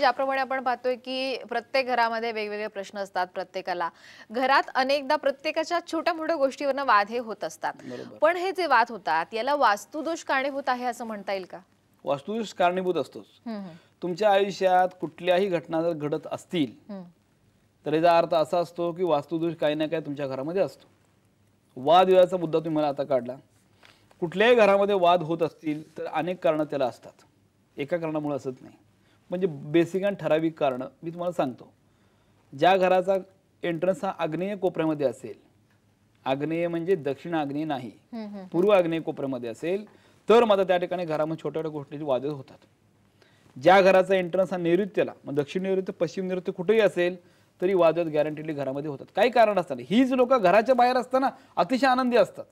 ज्याप्रमाणे आपण पाहतोय की प्रत्येक घरामध्ये वेगवेगळे प्रश्न असतात प्रत्येकाला घरात अनेकदा प्रत्येकाच्या छोट्या मोठ्या गोष्टीवर वाद हे होत असतात पण हे जे वाद होतात याला वास्तुदोष कारणीभूत आहे असं म्हणता येईल का वास्तुदोष कारणीभूत असतोच तुमच्या आयुष्यात कुठल्याही घटना जर घडत असतील तर याचा अर्थ असा असतो की वास्तुदोष काही ना काही तुमच्या घरामध्ये असतो वाद विवाहाचा मुद्दा तुम्ही मला आता काढला कुठल्याही घरामध्ये वाद होत असतील तर अनेक कारण त्याला असतात एका कारणामुळे असत नाही म्हणजे बेसिक आणि ठराविक कारणं मी तुम्हाला सांगतो ज्या घराचा एंट्रन्स हा आग्नेय कोपऱ्यामध्ये असेल आग्नेय म्हणजे दक्षिण आग्नेय नाही पूर्व आग्नेय कोपऱ्यामध्ये असेल तर मात्र त्या ठिकाणी घरामध्ये छोट्या छोट्या गोष्टी वादळ होतात ज्या घराचा एंट्रन्स हा नैऋत्यला मग दक्षिण नैऋत्य पश्चिम नैऋत्य कुठेही असेल तरी वादत गॅरंटीडली घरामध्ये होतात काही कारण असताना हीच लोक घराच्या बाहेर असताना अतिशय आनंदी असतात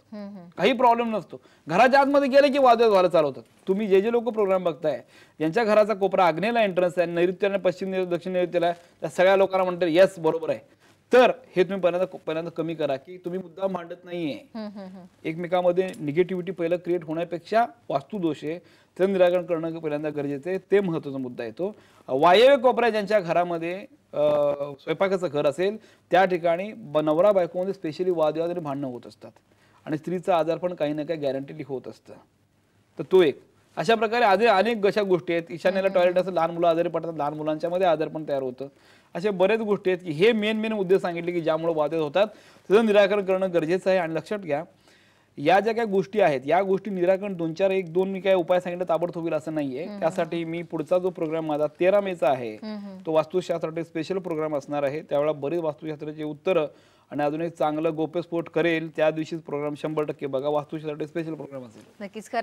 काही प्रॉब्लेम नसतो घराच्या आतमध्ये गेले की वादवत व्हायला चालवतात तुम्ही जे जे लोक प्रोग्राम बघताय यांच्या घराचा कोपरा आग्नेला एंट्रन्स आहे नैऋत्य पश्चिम दक्षिण नैऋत्याला त्या सगळ्या लोकांना म्हणतात येस बरोबर आहे तर हे तुम्ही पहिल्यांदा पहिल्यांदा कमी करा की तुम्ही मुद्दा मांडत नाहीये एकमेकांमध्ये निगेटिव्हिटी पहिलं क्रिएट होण्यापेक्षा वास्तुदोष आहे त्याचं निराकरण करणं पहिल्यांदा गरजेचं आहे ते महत्वाचा मुद्दा येतो वायव्य कोपऱ्या ज्यांच्या घरामध्ये स्वयंपाकाचं घर असेल त्या ठिकाणी नवरा बायकोमध्ये स्पेशली वादविवाद आणि भांडणं होत असतात आणि स्त्रीचा आजार पण काही ना काही गॅरंटीली होत असतं तर तो एक अशा प्रकारे आधी अनेक अशा गोष्टी आहेत ईशान्याला टॉयलेट असं लहान मुलं आजारी पडतात लहान मुलांच्या मध्ये आजार पण तयार होतं अशा बरेच गोष्टी आहेत की हे मेन मेन मुद्दे सांगितले की ज्यामुळे वाद्यात होतात त्याचं निराकरण करणं गरजेचं आहे आणि लक्षात घ्या या ज्या काही गोष्टी आहेत या गोष्टी निराकरण दोन चार एक दोन मी काय उपाय सांगितलं ताबडतोब होईल असं नाहीये त्यासाठी मी पुढचा जो प्रोग्राम माझा तेरा मेचा आहे तो वास्तुशास्त्रासाठी स्पेशल प्रोग्राम असणार आहे त्यावेळेला बरीच वास्तुशास्त्राची उत्तरं आणि अजून एक चांगलं गोप्यस्फोट करेल त्या दिवशीच प्रोग्राम शंभर टक्के बघा वास्तुशास्त्रासाठी स्पेशल प्रोग्राम असेल नक्कीच